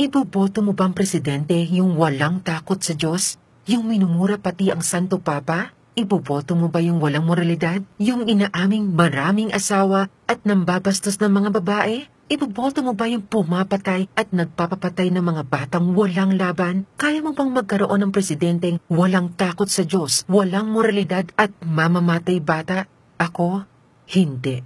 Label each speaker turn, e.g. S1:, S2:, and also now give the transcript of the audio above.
S1: Iboboto mo bang presidente yung walang takot sa Diyos? Yung minumura pati ang Santo Papa? Iboboto mo ba yung walang moralidad? Yung inaaming maraming asawa at nambabastos ng mga babae? Iboboto mo ba yung pumapatay at nagpapapatay ng mga batang walang laban? Kaya mo bang magkaroon ng presidenteng walang takot sa Diyos, walang moralidad at mamamatay bata? Ako, hindi.